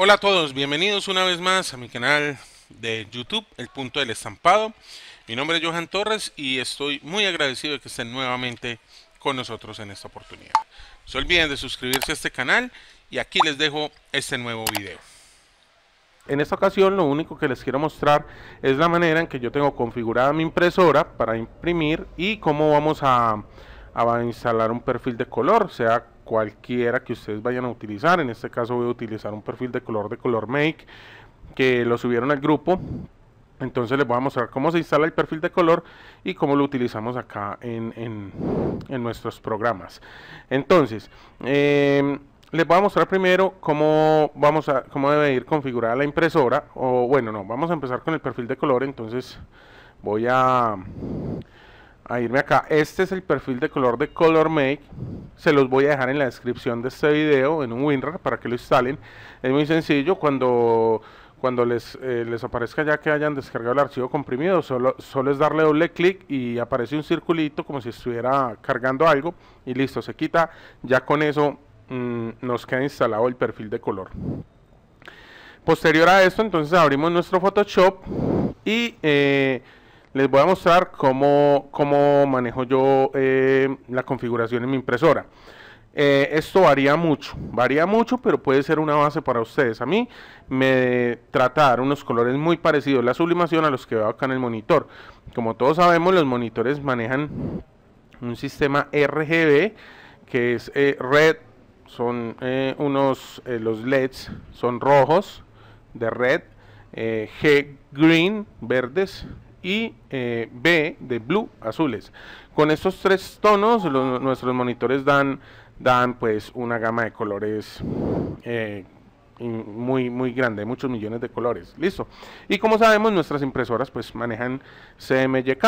Hola a todos, bienvenidos una vez más a mi canal de YouTube, El Punto del Estampado. Mi nombre es Johan Torres y estoy muy agradecido de que estén nuevamente con nosotros en esta oportunidad. No se olviden de suscribirse a este canal y aquí les dejo este nuevo video. En esta ocasión lo único que les quiero mostrar es la manera en que yo tengo configurada mi impresora para imprimir y cómo vamos a, a instalar un perfil de color, sea cualquiera que ustedes vayan a utilizar. En este caso voy a utilizar un perfil de color de color make que lo subieron al grupo. Entonces les voy a mostrar cómo se instala el perfil de color y cómo lo utilizamos acá en, nuestros programas. Entonces, em, les voy a mostrar primero cómo, vamos a, cómo debe ir configurada la impresora. O bueno, no, vamos a empezar con el perfil de color. Entonces voy a a irme acá. Este es el perfil de color de Color Make. Se los voy a dejar en la descripción de este video en un WinRAR para que lo instalen. Es muy sencillo. Cuando, cuando les, eh, les aparezca ya que hayan descargado el archivo comprimido, solo, solo es darle doble clic y aparece un circulito como si estuviera cargando algo y listo, se quita. Ya con eso mm, nos queda instalado el perfil de color. Posterior a esto, entonces abrimos nuestro Photoshop y... Eh, les voy a mostrar cómo, cómo manejo yo eh, la configuración en mi impresora. Eh, esto varía mucho, varía mucho, pero puede ser una base para ustedes. A mí me trata de dar unos colores muy parecidos la sublimación a los que veo acá en el monitor. Como todos sabemos, los monitores manejan un sistema RGB que es eh, red, son unos, los LEDs son rojos de red, G green, verdes, y eh, B de blue, azules. Con estos tres tonos nuestros monitores dan, dan pues una gama de colores eh, muy, muy grande, muchos millones de colores, listo. Y como sabemos nuestras impresoras pues manejan CMYK,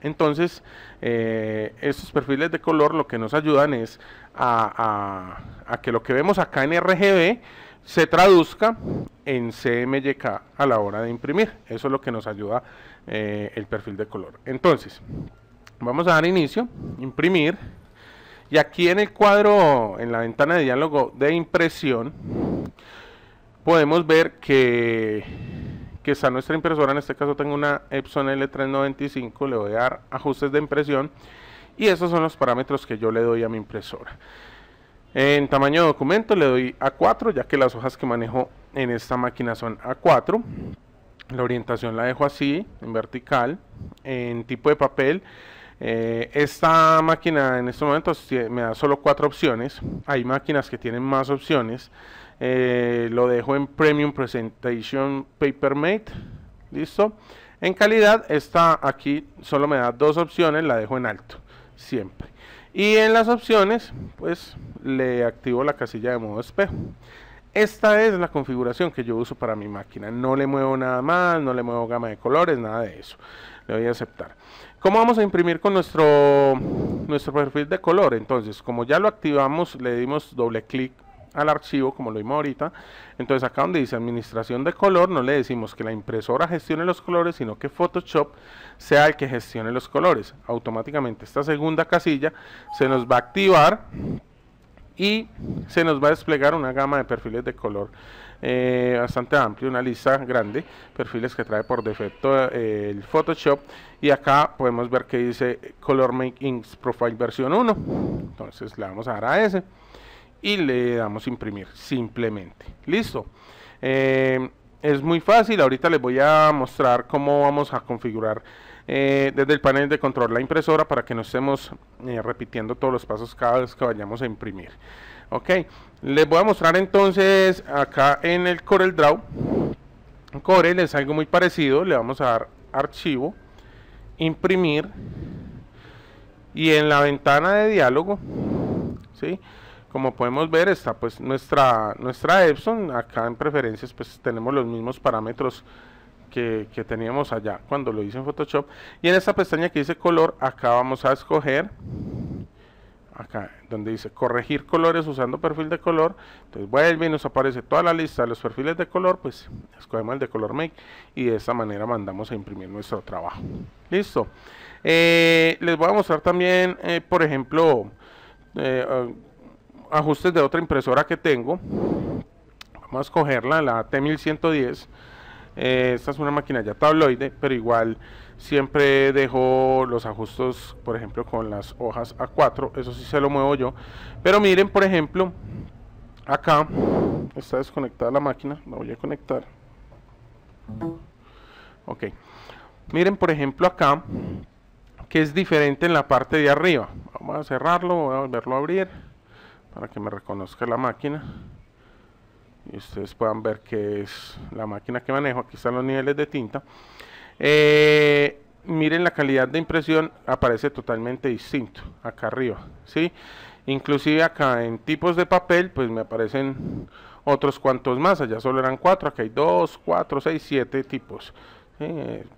entonces eh, estos perfiles de color lo que nos ayudan es a que lo que vemos acá en RGB se traduzca en CMYK a la hora de imprimir. Eso es lo que nos ayuda eh, el perfil de color. Entonces, vamos a dar inicio, imprimir. Y aquí en el cuadro, en la ventana de diálogo de impresión, podemos ver que, que está nuestra impresora. En este caso tengo una Epson L395. Le voy a dar ajustes de impresión. Y esos son los parámetros que yo le doy a mi impresora. En tamaño de documento le doy a 4, ya que las hojas que manejo en esta máquina son A4 la orientación la dejo así en vertical en tipo de papel eh, esta máquina en este momento me da solo cuatro opciones hay máquinas que tienen más opciones eh, lo dejo en Premium Presentation Paper Mate listo en calidad esta aquí solo me da dos opciones la dejo en alto siempre y en las opciones pues le activo la casilla de modo espejo esta es la configuración que yo uso para mi máquina. No le muevo nada más, no le muevo gama de colores, nada de eso. Le voy a aceptar. ¿Cómo vamos a imprimir con nuestro, nuestro perfil de color? Entonces, como ya lo activamos, le dimos doble clic al archivo, como lo vimos ahorita. Entonces acá donde dice administración de color, no le decimos que la impresora gestione los colores, sino que Photoshop sea el que gestione los colores. Automáticamente esta segunda casilla se nos va a activar y se nos va a desplegar una gama de perfiles de color eh, bastante amplio, una lista grande, perfiles que trae por defecto eh, el Photoshop y acá podemos ver que dice Color Inks Profile versión 1, entonces le vamos a dar a ese y le damos imprimir simplemente, listo. Eh, es muy fácil, ahorita les voy a mostrar cómo vamos a configurar eh, desde el panel de control la impresora para que no estemos eh, repitiendo todos los pasos cada vez que vayamos a imprimir. Ok, les voy a mostrar entonces acá en el Draw, Corel es algo muy parecido, le vamos a dar archivo, imprimir y en la ventana de diálogo, ¿sí? como podemos ver está pues nuestra, nuestra Epson, acá en preferencias pues tenemos los mismos parámetros que, teníamos allá cuando lo hice en Photoshop. Y en esta pestaña que dice color, acá vamos a escoger acá donde dice corregir colores usando perfil de color entonces vuelve y nos aparece toda la lista de los perfiles de color pues escogemos el de color make y de esta manera mandamos a imprimir nuestro trabajo listo eh, les voy a mostrar también eh, por ejemplo eh, ajustes de otra impresora que tengo vamos a escogerla la T1110 eh, esta es una máquina ya tabloide, pero igual siempre dejo los ajustes, por ejemplo, con las hojas A4. Eso sí se lo muevo yo. Pero miren, por ejemplo, acá está desconectada la máquina. La voy a conectar. Ok. Miren, por ejemplo, acá que es diferente en la parte de arriba. Vamos a cerrarlo, voy a volverlo a abrir para que me reconozca la máquina ustedes puedan ver que es la máquina que manejo, aquí están los niveles de tinta. Eh, miren la calidad de impresión aparece totalmente distinto acá arriba sí inclusive acá en tipos de papel pues me aparecen otros cuantos más allá solo eran cuatro acá hay dos cuatro seis siete tipos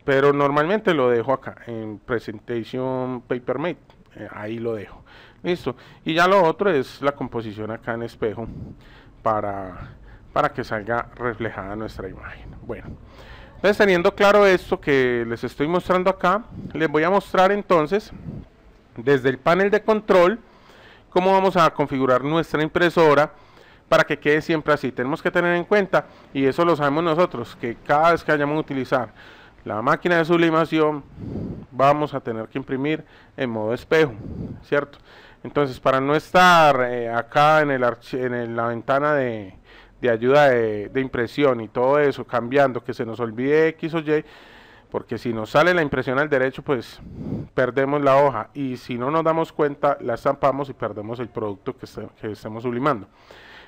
pero normalmente lo dejo acá en presentation Paper made eh, ahí lo dejo listo y ya lo otro es la composición acá en espejo para para que salga reflejada nuestra imagen. Bueno, entonces teniendo claro esto que les estoy mostrando acá, les voy a mostrar entonces desde el panel de control cómo vamos a configurar nuestra impresora para que quede siempre así. Tenemos que tener en cuenta, y eso lo sabemos nosotros, que cada vez que vayamos a utilizar la máquina de sublimación, vamos a tener que imprimir en modo espejo, ¿cierto? Entonces, para no estar eh, acá en, el en la ventana de, de ayuda de, impresión y todo eso, cambiando, que se nos olvide X o Y, porque si nos sale la impresión al derecho, pues perdemos la hoja y si no nos damos cuenta, la estampamos y perdemos el producto que, que estemos sublimando.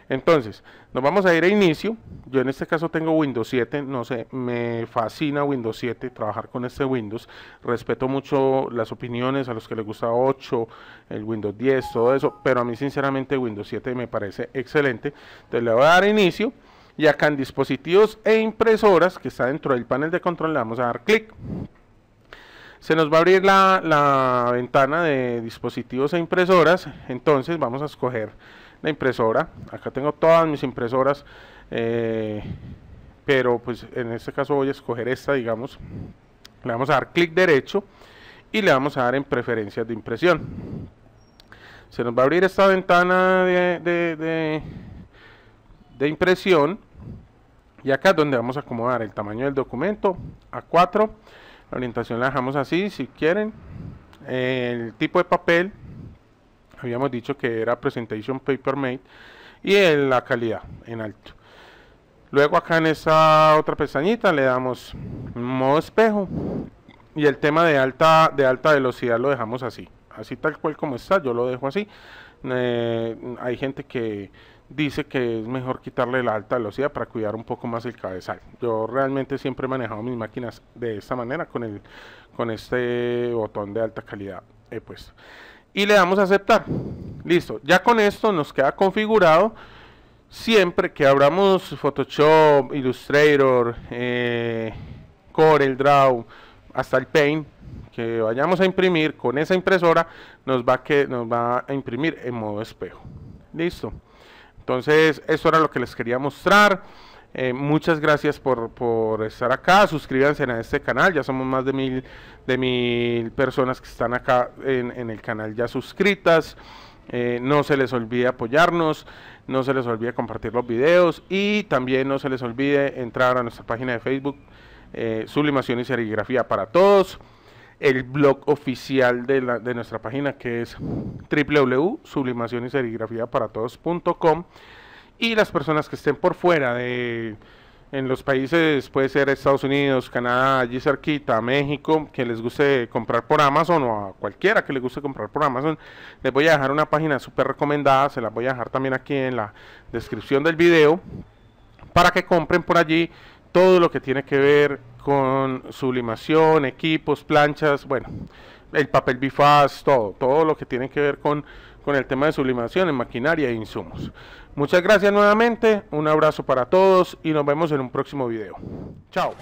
Entonces, nos vamos a ir a inicio. Yo en este caso tengo Windows 7, no sé, me fascina Windows 7, trabajar con este Windows. Respeto mucho las opiniones a los que les gusta 8, el Windows 10, todo eso, pero a mí sinceramente Windows 7 me parece excelente. Entonces le voy a dar inicio y acá en dispositivos e impresoras, que está dentro del panel de control, le vamos a dar clic. Se nos va a abrir la, la ventana de dispositivos e impresoras, entonces vamos a escoger impresora. Acá tengo todas mis impresoras, eh, pero pues en este caso voy a escoger esta, digamos. Le vamos a dar clic derecho y le vamos a dar en preferencias de impresión. Se nos va a abrir esta ventana de, de, de impresión y acá es donde vamos a acomodar el tamaño del documento a 4 la orientación la dejamos así si quieren el tipo de papel habíamos dicho que era Presentation Paper Made y en la calidad en alto. Luego acá en esa otra pestañita le damos modo espejo y el tema de alta, de alta velocidad lo dejamos así, así tal cual como está, yo lo dejo así. Eh, hay gente que dice que es mejor quitarle la alta velocidad para cuidar un poco más el cabezal. Yo realmente siempre he manejado mis máquinas de esta manera con, el, con este botón de alta calidad he puesto y le damos a aceptar. Listo, ya con esto nos queda configurado. Siempre que abramos Photoshop, Illustrator, eh, Corel Draw, hasta el Paint, que vayamos a imprimir con esa impresora, nos va, que, nos va a imprimir en modo espejo. Listo. Entonces, eso era lo que les quería mostrar. Eh, muchas gracias por, estar acá. Suscríbanse a este canal. Ya somos más de mil, de mil personas que están acá en, el canal ya suscritas. Eh, no se les olvide apoyarnos, no se les olvide compartir los videos y también no se les olvide entrar a nuestra página de Facebook, eh, Sublimación y Serigrafía para Todos, el blog oficial de, de nuestra página que es www.sublimacionyserigrafiaparaTodos.com y las personas que estén por fuera de en los países puede ser Estados Unidos, Canadá, allí cerquita, México, que les guste comprar por Amazon o a cualquiera que les guste comprar por Amazon, les voy a dejar una página súper recomendada, se la voy a dejar también aquí en la descripción del video para que compren por allí todo lo que tiene que ver con sublimación, equipos, planchas, bueno, el papel bifaz, todo, todo lo que tiene que ver con, con el tema de sublimación en maquinaria e insumos. Muchas gracias nuevamente, un abrazo para todos y nos vemos en un próximo video. Chao.